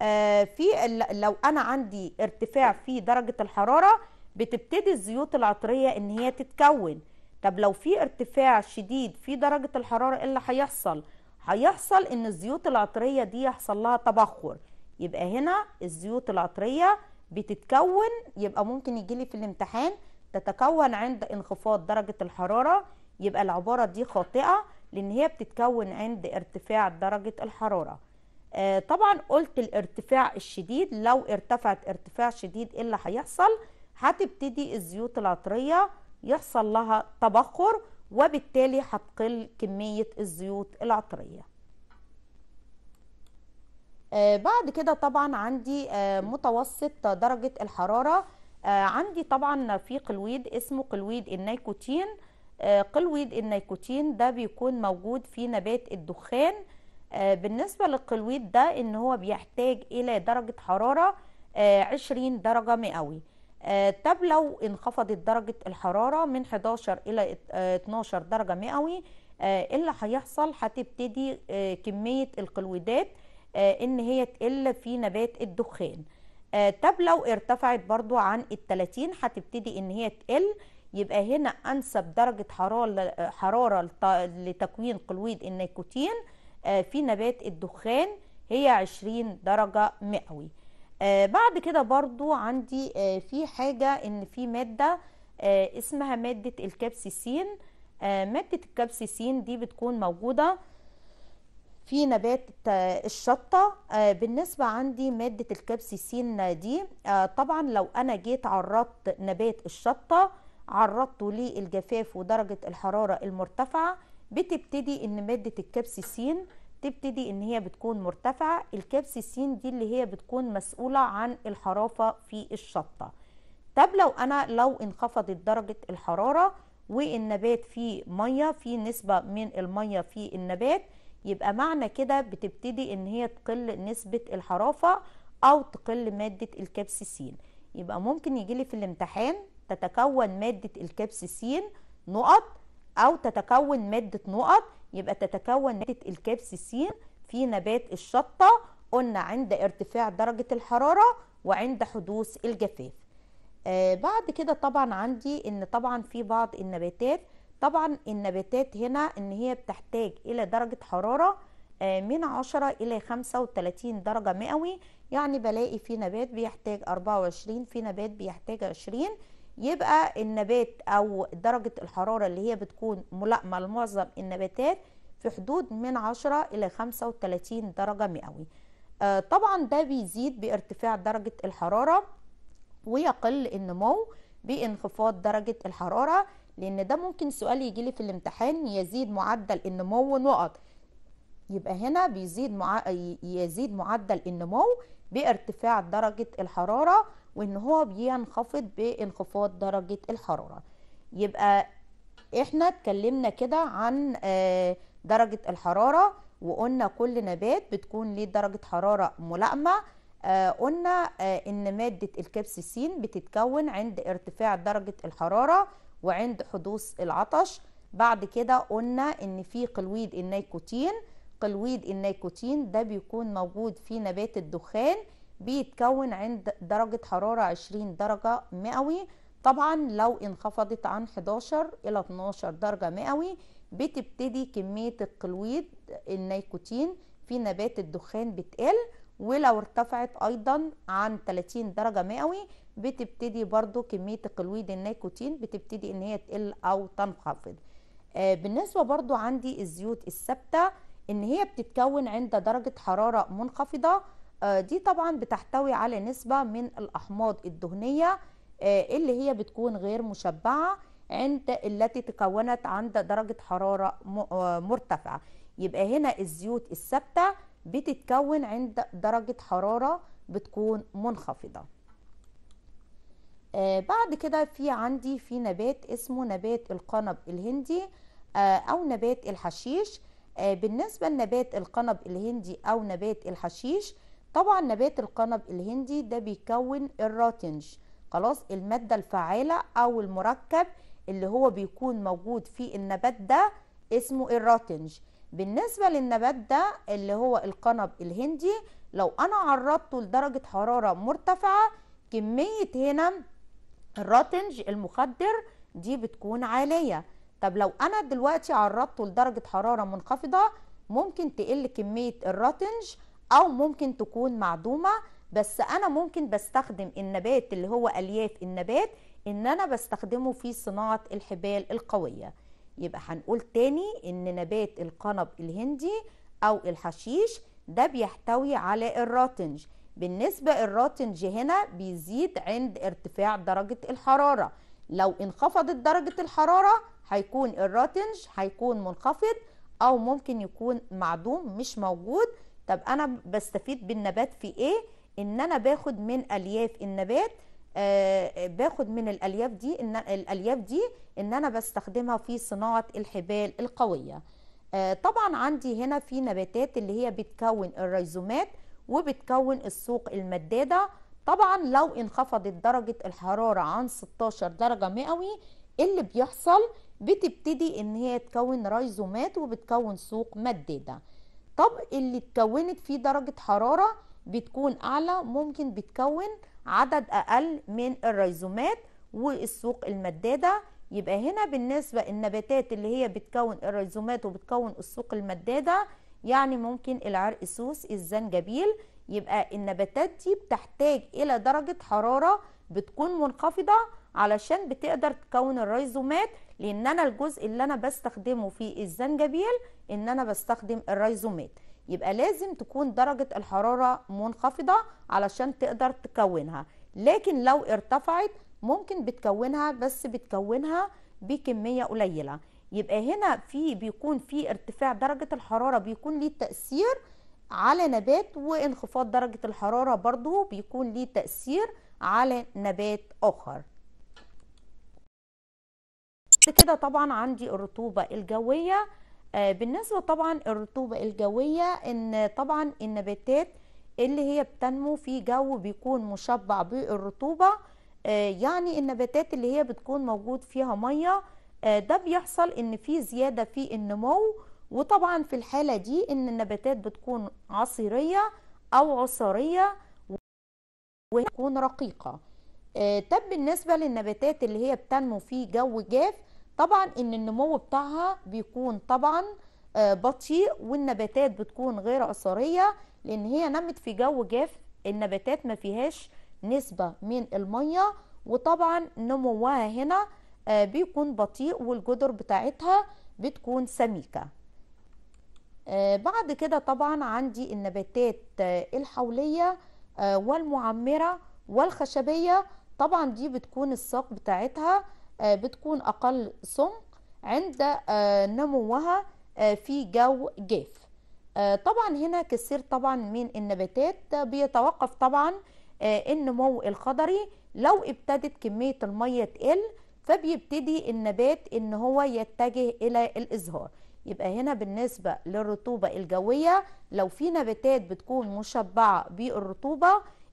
آه، في لو انا عندي ارتفاع في درجه الحراره بتبتدي الزيوت العطريه ان هي تتكون طب لو في ارتفاع شديد في درجه الحراره ايه اللي هيحصل هيحصل ان الزيوت العطريه دي يحصل لها تبخر يبقى هنا الزيوت العطريه بتتكون يبقى ممكن يجيلي في الامتحان تتكون عند انخفاض درجة الحرارة يبقى العبارة دي خاطئة لأن هي بتتكون عند ارتفاع درجة الحرارة آه طبعا قلت الارتفاع الشديد لو ارتفعت ارتفاع شديد ايه اللي هيحصل هتبتدي الزيوت العطرية يحصل لها تبخر وبالتالي هتقل كمية الزيوت العطرية آه، بعد كده طبعا عندي آه، متوسط درجة الحرارة آه، عندي طبعا في قلويد اسمه قلويد النيكوتين قلويد النيكوتين ده بيكون موجود في نبات الدخان بالنسبة للقلويد ده ان هو بيحتاج الى درجة حرارة 20 درجة مئوي طب لو انخفضت درجة الحرارة من 11 الى 12 درجة مئوي إيه اللي هيحصل هتبتدي كمية القلويدات آه، ان هي تقل في نبات الدخان آه، طب لو ارتفعت برضو عن ال 30 هتبتدي ان هي تقل يبقى هنا انسب درجه حراره لتكوين قلويد النيكوتين آه، في نبات الدخان هي 20 درجه مئوي بعد كده برضو عندي في حاجه ان في ماده اسمها ماده الكابسيسين ماده الكابسيسين دي بتكون موجوده في نبات آه، الشطة آه، بالنسبة عندي مادة الكابسيسين دي آه، طبعا لو أنا جيت عرضت نبات الشطة عرضته للجفاف ودرجة الحرارة المرتفعة بتبتدي ان مادة الكابسيسين تبتدي ان هي بتكون مرتفعة الكابسيسين دي اللي هي بتكون مسؤولة عن الحرافة في الشطة طب لو انا لو انخفضت درجة الحرارة والنبات فيه مية فيه نسبة من المية في النبات يبقى معنى كده بتبتدي ان هي تقل نسبة الحرافة او تقل مادة الكبسسين يبقى ممكن يجيلي في الامتحان تتكون مادة الكبسسين نقط او تتكون مادة نقط يبقى تتكون مادة الكبسسين في نبات الشطة قلنا عند ارتفاع درجة الحرارة وعند حدوث الجفاف آه بعد كده طبعا عندي ان طبعا في بعض النباتات طبعا النباتات هنا ان هي بتحتاج الى درجة حرارة آه، من 10 الى 35 درجة مئوي يعني بلاقي في نبات بيحتاج 24 في نبات بيحتاج 20 يبقى النبات او درجة الحرارة اللي هي بتكون ملائمة لمعظم النباتات في حدود من 10 الى 35 درجة مئوي آه، طبعا ده بيزيد بارتفاع درجة الحرارة ويقل النمو بانخفاض درجة الحرارة لان ده ممكن سؤال يجي لي في الامتحان يزيد معدل النمو نقط يبقى هنا بيزيد مع... يزيد معدل النمو بارتفاع درجة الحرارة وان هو بينخفض بانخفاض درجة الحرارة يبقى احنا اتكلمنا كده عن آه، درجة الحرارة وقلنا كل نبات بتكون ليه درجة حرارة ملائمة آه، قلنا آه، ان مادة الكبسسين بتتكون عند ارتفاع درجة الحرارة وعند حدوث العطش بعد كده قلنا ان في قلويد النيكوتين قلويد النيكوتين ده بيكون موجود في نبات الدخان بيتكون عند درجة حرارة 20 درجة مئوي طبعا لو انخفضت عن 11 إلى 12 درجة مئوي بتبتدي كمية القلويد النيكوتين في نبات الدخان بتقل ولو ارتفعت أيضا عن 30 درجة مئوي بتبتدي برضو كمية القلويد الناكوتين بتبتدي ان هي تقل او تنخفض آه بالنسبة برضو عندي الزيوت الثابتة ان هي بتتكون عند درجة حرارة منخفضة آه دي طبعا بتحتوي على نسبة من الاحماض الدهنية آه اللي هي بتكون غير مشبعة عند التي تكونت عند درجة حرارة آه، مرتفعة يبقى هنا الزيوت الثابتة بتتكون عند درجة حرارة بتكون منخفضة آه بعد كده في عندي في نبات اسمه نبات القنب الهندي آه او نبات الحشيش آه بالنسبه لنبات القنب الهندي او نبات الحشيش طبعا نبات القنب الهندي ده بيكون الراتنج خلاص الماده الفعاله او المركب اللي هو بيكون موجود في النبات ده اسمه الراتنج بالنسبه للنبات ده اللي هو القنب الهندي لو انا عرضته لدرجه حراره مرتفعه كميه هنا الراتنج المخدر دي بتكون عالية طب لو أنا دلوقتي عرضته لدرجة حرارة منخفضة ممكن تقل كمية الراتنج أو ممكن تكون معدومة بس أنا ممكن بستخدم النبات اللي هو ألياف النبات إن أنا بستخدمه في صناعة الحبال القوية يبقى هنقول تاني إن نبات القنب الهندي أو الحشيش ده بيحتوي على الراتنج بالنسبة الراتنج هنا بيزيد عند ارتفاع درجة الحرارة لو انخفضت درجة الحرارة هيكون الراتنج هيكون منخفض أو ممكن يكون معدوم مش موجود طب أنا بستفيد بالنبات في إيه؟ إن أنا باخد من ألياف النبات آه باخد من الألياف دي إن الألياف دي إن أنا بستخدمها في صناعة الحبال القوية آه طبعا عندي هنا في نباتات اللي هي بتكون الريزومات وبتكون السوق المدادة طبعا لو انخفضت درجة الحرارة عن 16 درجة مئوي إيه اللي بيحصل بتبتدي ان هي تكون ريزومات وبتكون سوق مدادة طب اللي اتكونت فيه درجة حرارة بتكون اعلى ممكن بتكون عدد اقل من الريزومات والسوق المدادة يبقى هنا بالنسبة النباتات اللي هي بتكون الريزومات وبتكون السوق المدادة يعني ممكن العرق سوس الزنجبيل يبقى النباتات دي بتحتاج الى درجة حرارة بتكون منخفضة علشان بتقدر تكون الريزومات لان انا الجزء اللي انا بستخدمه في الزنجبيل ان انا بستخدم الريزومات يبقى لازم تكون درجة الحرارة منخفضة علشان تقدر تكونها لكن لو ارتفعت ممكن بتكونها بس بتكونها بكمية قليلة يبقى هنا في بيكون في ارتفاع درجة الحرارة بيكون ليه تأثير على نبات وانخفاض درجة الحرارة برضو بيكون ليه تأثير على نبات آخر كده طبعا عندي الرطوبة الجوية آه بالنسبة طبعا الرطوبة الجوية ان طبعا النباتات اللي هي بتنمو في جو بيكون مشبع بالرطوبة آه يعني النباتات اللي هي بتكون موجود فيها مية آه، ده بيحصل ان في زياده في النمو وطبعا في الحاله دي ان النباتات بتكون عصيريه او عصاريه وتكون رقيقه آه، طب بالنسبه للنباتات اللي هي بتنمو في جو جاف طبعا ان النمو بتاعها بيكون طبعا آه، بطيء والنباتات بتكون غير عصاريه لان هي نمت في جو جاف النباتات ما فيهاش نسبه من الميه وطبعا نموها هنا آه، بيكون بطيء والجدر بتاعتها بتكون سميكة آه، بعد كده طبعا عندي النباتات آه، الحولية والمعمرة والخشبية طبعا دي بتكون الساق بتاعتها بتكون أقل سمق عند نموها في جو جاف طبعا هنا كثير طبعا من النباتات بيتوقف طبعا النمو الخضري لو ابتدت كمية المية تقل فبيبتدي النبات ان هو يتجه الى الازهار يبقى هنا بالنسبة للرطوبة الجوية لو في نباتات بتكون مشبعة بالرطوبة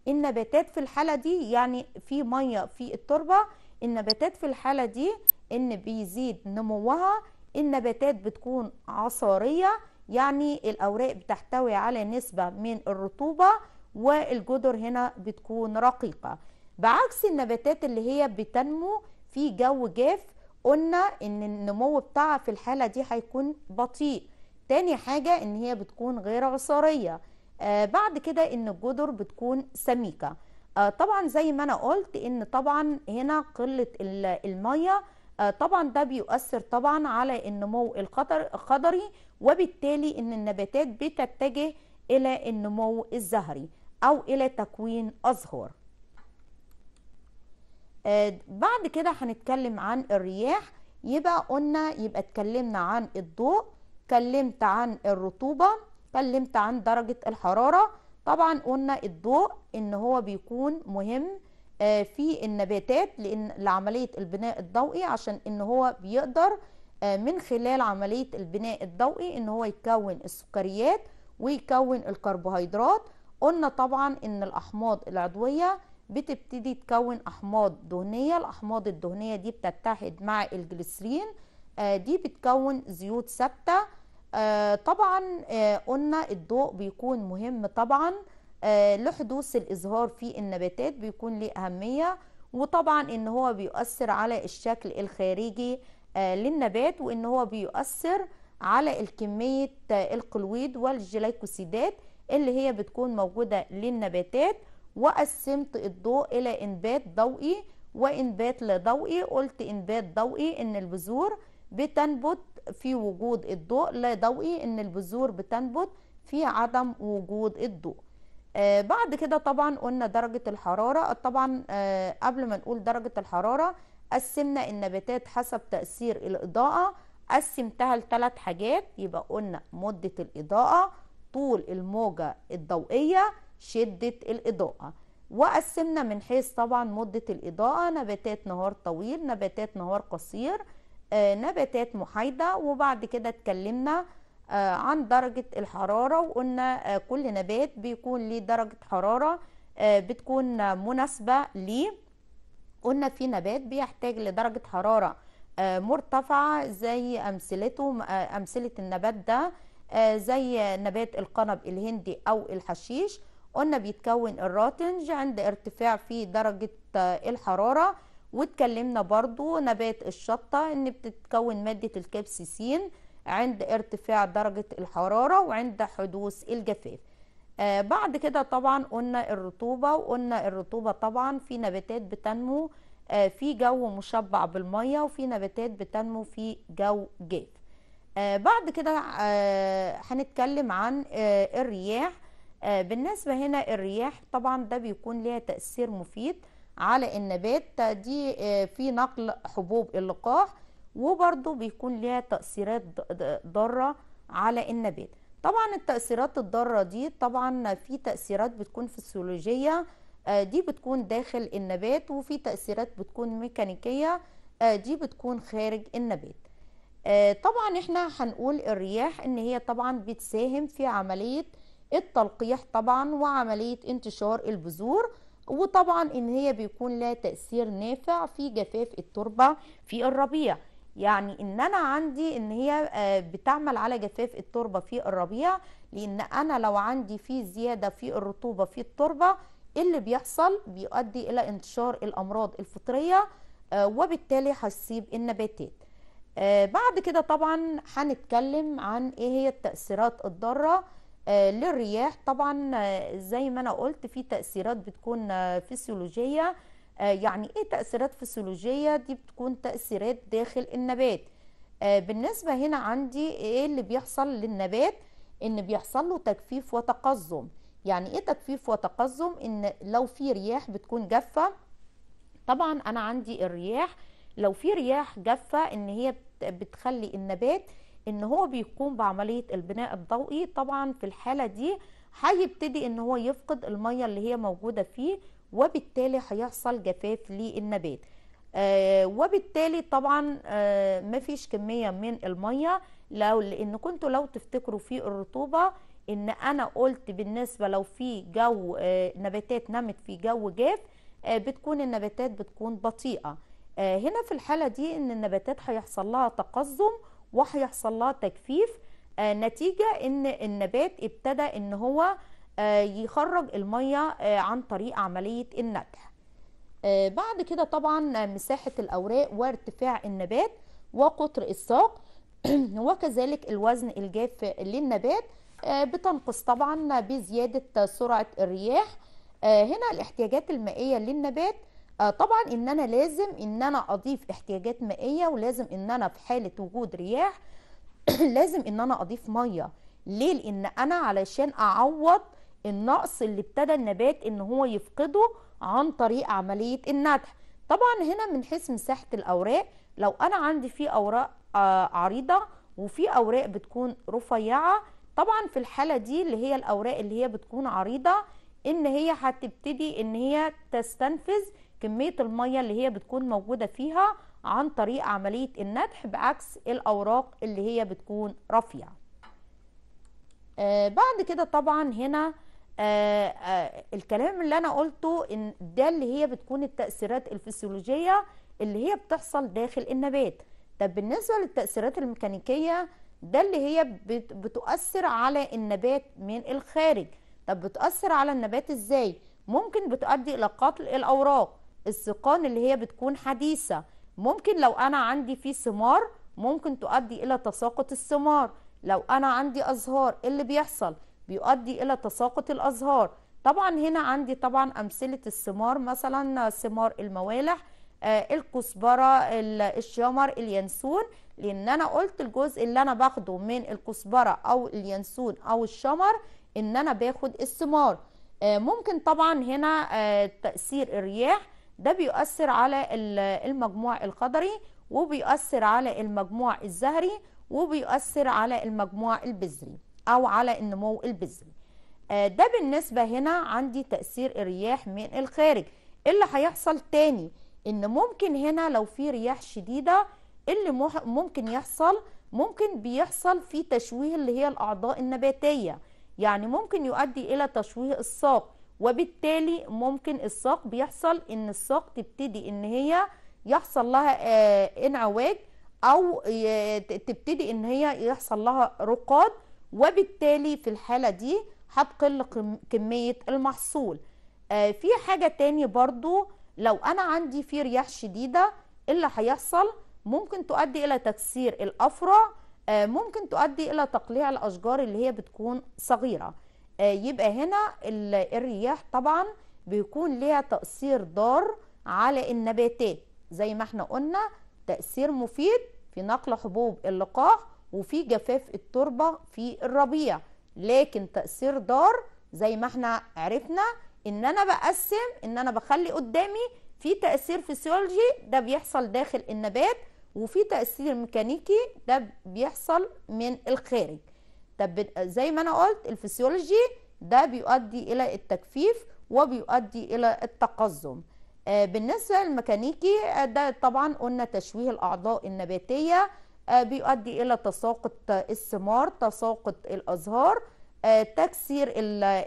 النباتات في الحالة دي يعني في مية في التربة النباتات في الحالة دي ان بيزيد نموها النباتات بتكون عصارية يعني الأوراق بتحتوي على نسبة من الرطوبة والجدر هنا بتكون رقيقة بعكس النباتات اللي هي بتنمو في جو جاف قلنا ان النمو بتاعها في الحالة دي هيكون بطيء تاني حاجة ان هي بتكون غير عصارية آه بعد كده ان الجدر بتكون سميكة آه طبعا زي ما انا قلت ان طبعا هنا قلة المية آه طبعا ده بيؤثر طبعا على النمو القدري وبالتالي ان النباتات بتتجه الى النمو الزهري او الى تكوين ازهار آه، بعد كده هنتكلم عن الرياح يبقى قلنا يبقى اتكلمنا عن الضوء اتكلمت عن الرطوبة اتكلمت عن درجة الحرارة طبعا قلنا الضوء ان هو بيكون مهم آه، في النباتات لان لعملية البناء الضوئي عشان ان هو بيقدر آه، من خلال عملية البناء الضوئي ان هو يكون السكريات ويكون الكربوهيدرات قلنا طبعا ان الاحماض العضوية بتبتدي تكون احماض دهنيه الاحماض الدهنيه دي بتتحد مع الجليسرين آه دي بتكون زيوت ثابته آه طبعا آه قلنا الضوء بيكون مهم طبعا آه، لحدوث الازهار في النباتات بيكون ليه اهميه وطبعا ان هو بيؤثر على الشكل الخارجي آه، للنبات وان هو بيؤثر على الكميه آه، القلويد والجليكوسيدات اللي هي بتكون موجوده للنباتات وقسمت الضوء إلى إنبات ضوئي وإنبات لا ضوئي قلت إنبات ضوئي إن البذور بتنبت في وجود الضوء لا ضوئي إن البذور بتنبت في عدم وجود الضوء آه بعد كده طبعا قلنا درجة الحرارة طبعا آه قبل ما نقول درجة الحرارة قسمنا النباتات حسب تأثير الإضاءة قسمتها لثلاث حاجات يبقى قلنا مدة الإضاءة طول الموجة الضوئية شدة الإضاءة وقسمنا من حيث طبعا مدة الإضاءة نباتات نهار طويل نباتات نهار قصير آه، نباتات محايدة وبعد كده اتكلمنا آه، عن درجة الحرارة وقلنا آه، كل نبات بيكون ليه درجة حرارة بتكون مناسبة ليه قلنا في نبات بيحتاج لدرجة حرارة مرتفعة زي أمثلته أمثلة النبات ده زي نبات القنب الهندي أو الحشيش قلنا بيتكون الراتنج عند ارتفاع في درجة آه، الحرارة واتكلمنا برضو نبات الشطة ان بتتكون مادة الكابسيسين عند ارتفاع درجة الحرارة وعند حدوث الجفاف آه بعد كده طبعا قلنا الرطوبة وقلنا الرطوبة طبعا في نباتات بتنمو آه في جو مشبع بالمية وفي نباتات بتنمو في جو جاف آه بعد كده آه، هنتكلم عن آه، الرياح آه، بالنسبة هنا الرياح طبعا ده بيكون ليها تأثير مفيد على النبات دي آه، في نقل حبوب اللقاح وبرده بيكون ليها تأثيرات ضارة على النبات طبعا التأثيرات الضارة دي طبعا في تأثيرات بتكون فسيولوجية آه، دي بتكون داخل النبات وفي تأثيرات بتكون ميكانيكية دي بتكون خارج النبات طبعا احنا هنقول الرياح ان هي طبعا بتساهم في عملية التلقيح طبعا وعملية انتشار البذور وطبعا ان هي بيكون لها تأثير نافع في جفاف التربة في الربيع يعني ان انا عندي ان هي آه، بتعمل على جفاف التربة في الربيع لان انا لو عندي في زيادة في الرطوبة في التربة اللي بيحصل بيؤدي الى انتشار الامراض الفطرية آه، وبالتالي هيصيب النباتات آه، بعد كده طبعا هنتكلم عن ايه هي التأثيرات الضارة آه، للرياح طبعا آه، زي ما انا قلت في تاثيرات بتكون آه، فسيولوجيه يعني ايه تاثيرات فسيولوجيه دي بتكون تاثيرات داخل النبات بالنسبه هنا عندي ايه اللي بيحصل للنبات ان بيحصل له تجفيف وتقزم يعني ايه تجفيف وتقزم ان لو في رياح بتكون جافه طبعا انا عندي الرياح لو في رياح جافه ان هي بتخلي النبات ان هو بيقوم بعمليه البناء الضوئي طبعا في الحاله دي هيبتدي ان هو يفقد الميه اللي هي موجوده فيه وبالتالي هيحصل جفاف للنبات آه وبالتالي طبعا آه مفيش كميه من الميه لو لان كنتوا لو تفتكروا في الرطوبه ان انا قلت بالنسبه لو في جو آه نباتات نمت في جو جاف آه بتكون النباتات بتكون بطيئه آه هنا في الحاله دي ان النباتات هيحصل لها تقزم وهيحصل لها تجفيف آه، نتيجة ان النبات ابتدى ان هو آه، يخرج المية آه، عن طريق عملية الندح بعد كده طبعا مساحة الأوراق وارتفاع النبات وقطر الساق وكذلك الوزن الجاف للنبات بتنقص طبعا بزيادة سرعة الرياح هنا الاحتياجات المائية للنبات آه طبعا ان انا لازم ان انا اضيف احتياجات مائيه ولازم ان انا في حاله وجود رياح لازم ان انا اضيف ميه ليه لان انا علشان اعوض النقص اللي ابتدى النبات ان هو يفقده عن طريق عمليه النتح طبعا هنا من حيث مساحه الاوراق لو انا عندي في اوراق آه عريضه وفي اوراق بتكون رفيعه طبعا في الحاله دي اللي هي الاوراق اللي هي بتكون عريضه ان هي هتبتدي ان هي تستنفذ كميه الميه اللي هي بتكون موجوده فيها عن طريق عمليه النتح بعكس الاوراق اللي هي بتكون رافيه آه بعد كده طبعا هنا آه آه الكلام اللي انا قلته ان ده اللي هي بتكون التاثيرات الفسيولوجيه اللي هي بتحصل داخل النبات طب بالنسبه للتاثيرات الميكانيكيه ده اللي هي بتؤثر على النبات من الخارج طب بتاثر على النبات ازاي ممكن بتؤدي الى قتل الاوراق السقان اللي هي بتكون حديثة ممكن لو أنا عندي فيه ثمار ممكن تؤدي إلى تساقط الثمار لو أنا عندي أزهار إيه اللي بيحصل بيؤدي إلى تساقط الأزهار طبعا هنا عندي طبعا أمثلة الثمار مثلا ثمار الموالح آه الكزبرة الشمر اليانسون لأن أنا قلت الجزء اللي أنا باخده من الكزبرة أو اليانسون أو الشمر إن أنا باخد الثمار آه ممكن طبعا هنا آه تأثير الرياح ده بيؤثر على المجموع القدري وبيؤثر على المجموع الزهري وبيؤثر على المجموع البذري او على النمو البذري آه، ده بالنسبه هنا عندي تاثير الرياح من الخارج إيه اللي هيحصل تاني ان ممكن هنا لو في رياح شديده إيه اللي ممكن يحصل ممكن بيحصل في تشويه اللي هي الاعضاء النباتيه يعني ممكن يؤدي الى تشويه الساق وبالتالي ممكن الساق بيحصل ان الساق تبتدي ان هي يحصل لها آه، انعواج او تبتدي ان هي يحصل لها رقاد وبالتالي في الحالة دي هتقل كمية المحصول آه، في حاجة تاني برضو لو انا عندي في رياح شديدة إيه اللي هيحصل ممكن تؤدي الى تكسير الافرع آه، ممكن تؤدي الى تقليع الاشجار اللي هي بتكون صغيره آه، يبقى هنا الرياح طبعا بيكون ليها تأثير ضار على النباتات زي ما احنا قلنا تأثير مفيد في نقل حبوب اللقاح وفي جفاف التربة في الربيع لكن تأثير ضار زي ما احنا عرفنا ان انا بقسم ان انا بخلي قدامي في تأثير فسيولوجي ده بيحصل داخل النبات وفي تأثير ميكانيكي ده بيحصل من الخارج طب زي ما انا قلت الفسيولوجي ده بيؤدي الى التجفيف وبيؤدي الى التقزم آه، بالنسبه للميكانيكي آه، ده طبعا قلنا تشويه الاعضاء النباتيه آه، بيؤدي الى تساقط الثمار تساقط الازهار تكسير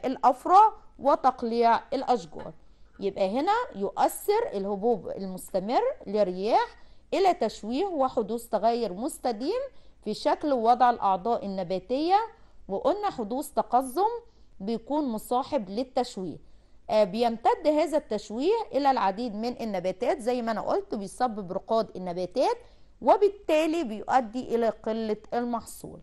الافرع وتقليع الاشجار يبقى هنا يؤثر الهبوب المستمر للرياح الى تشويه وحدوث تغير مستديم في شكل ووضع الأعضاء النباتية وقلنا حدوث تقزم بيكون مصاحب للتشويه آه، بيمتد هذا التشويه إلى العديد من النباتات زي ما أنا قلت بيسبب رقاد النباتات وبالتالي بيؤدي إلى قلة المحصول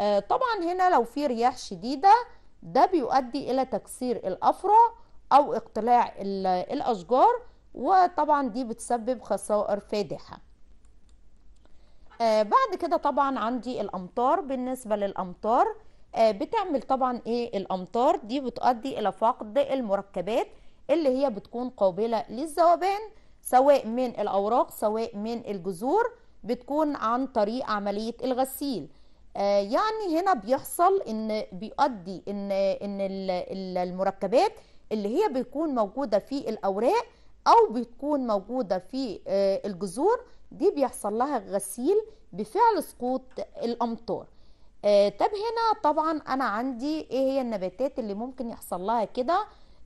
آه، طبعا هنا لو في رياح شديدة ده بيؤدي إلى تكسير الأفرع أو اقتلاع الأشجار وطبعا دي بتسبب خسائر فادحه آه بعد كده طبعا عندي الامطار بالنسبه للامطار آه بتعمل طبعا ايه الامطار دي بتؤدي الى فقد المركبات اللي هي بتكون قابله للذوبان سواء من الاوراق سواء من الجذور بتكون عن طريق عمليه الغسيل آه يعني هنا بيحصل ان بيؤدي ان ان المركبات اللي هي بتكون موجوده في الاوراق او بتكون موجوده في آه، الجذور دي بيحصل لها غسيل بفعل سقوط الامطار آه طب هنا طبعا انا عندي ايه هي النباتات اللي ممكن يحصل لها كده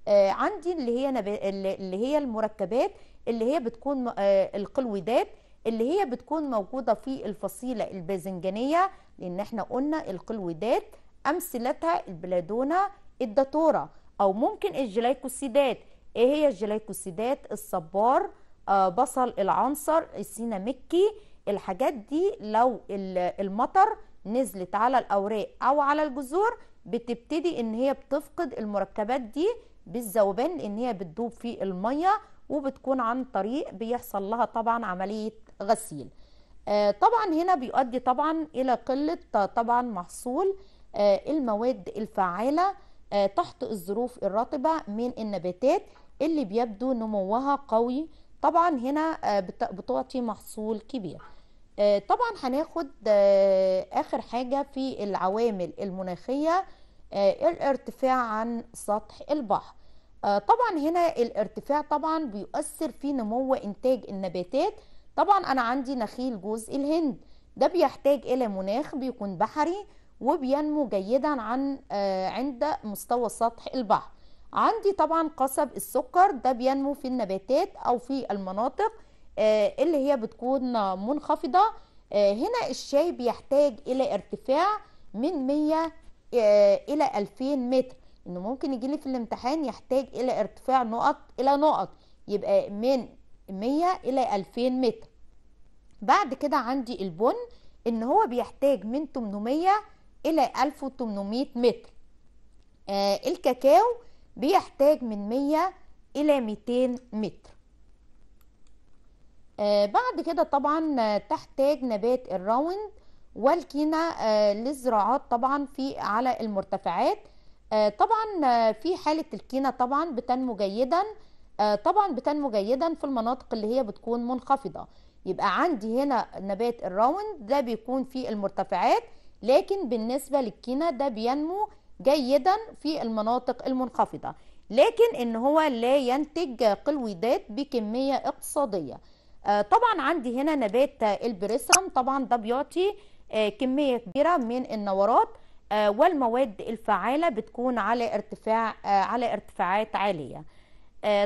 آه عندي اللي هي نب... اللي هي المركبات اللي هي بتكون آه القلويدات اللي هي بتكون موجوده في الفصيله الباذنجانيه لان احنا قلنا القلويدات امثلتها البلادونا الداتوره او ممكن الجلايكوسيدات ايه هي الجلايكوسيدات الصبار آه، بصل العنصر السينامكي الحاجات دي لو المطر نزلت على الاوراق او على الجذور بتبتدي ان هي بتفقد المركبات دي بالذوبان ان هي بتدوب في الميه وبتكون عن طريق بيحصل لها طبعا عمليه غسيل آه، طبعا هنا بيؤدي طبعا الى قله طبعا محصول آه، المواد الفعاله تحت الظروف الرطبه من النباتات اللي بيبدو نموها قوي طبعا هنا آه، بتعطي محصول كبير آه، طبعا هناخد آه، اخر حاجه في العوامل المناخيه الارتفاع عن سطح البحر طبعا هنا الارتفاع طبعا بيؤثر في نمو انتاج النباتات طبعا انا عندي نخيل جزء الهند ده بيحتاج الى مناخ بيكون بحري وبينمو جيدا عن عند مستوى سطح البحر عندي طبعا قصب السكر ده بينمو في النباتات او في المناطق آه، اللي هي بتكون منخفضه آه، هنا الشاي بيحتاج الى ارتفاع من 100 آه، الى 2000 متر انه ممكن يجيلي في الامتحان يحتاج الى ارتفاع نقط الى نقط يبقى من 100 الى 2000 متر بعد كده عندي البن ان هو بيحتاج من 800 الى 1800 متر آه الكاكاو بيحتاج من 100 إلى 200 متر آه بعد كده طبعا تحتاج نبات الراوند والكينة آه للزراعات طبعا في على المرتفعات آه طبعا آه، في حالة الكينة طبعا بتنمو جيدا آه، طبعا بتنمو جيدا في المناطق اللي هي بتكون منخفضة يبقى عندي هنا نبات الراوند ده بيكون في المرتفعات لكن بالنسبة للكينة ده بينمو جيدا في المناطق المنخفضة لكن ان هو لا ينتج قلويدات بكمية اقتصادية آه، طبعا عندي هنا نبات البريسم طبعا ده بيعطي آه، كمية كبيرة من النورات آه، والمواد الفعالة بتكون على ارتفاع على ارتفاعات عالية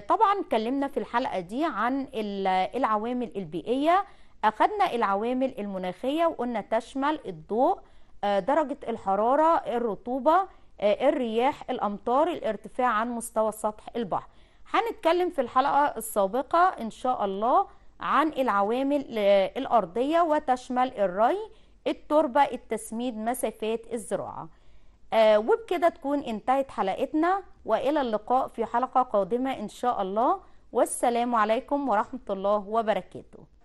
طبعا اتكلمنا في الحلقة دي عن العوامل البيئية أخذنا العوامل المناخية وقلنا تشمل الضوء درجة الحرارة الرطوبة آه، الرياح الامطار الارتفاع عن مستوى سطح البحر هنتكلم في الحلقه السابقه ان شاء الله عن العوامل آه، الارضيه وتشمل الري التربه التسميد مسافات الزراعه آه وبكده تكون انتهت حلقتنا والى اللقاء في حلقه قادمه ان شاء الله والسلام عليكم ورحمه الله وبركاته